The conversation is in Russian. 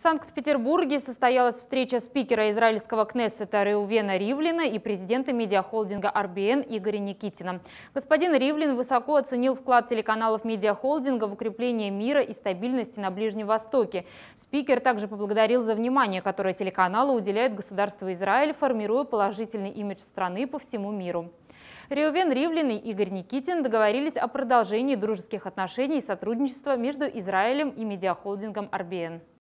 В Санкт-Петербурге состоялась встреча спикера израильского Кнессета Реувена Ривлина и президента медиахолдинга «Арбиен» Игоря Никитина. Господин Ривлин высоко оценил вклад телеканалов медиахолдинга в укрепление мира и стабильности на Ближнем Востоке. Спикер также поблагодарил за внимание, которое телеканалы уделяют государству Израиль, формируя положительный имидж страны по всему миру. Риовен Ривлин и Игорь Никитин договорились о продолжении дружеских отношений и сотрудничества между Израилем и медиахолдингом «Арбиен».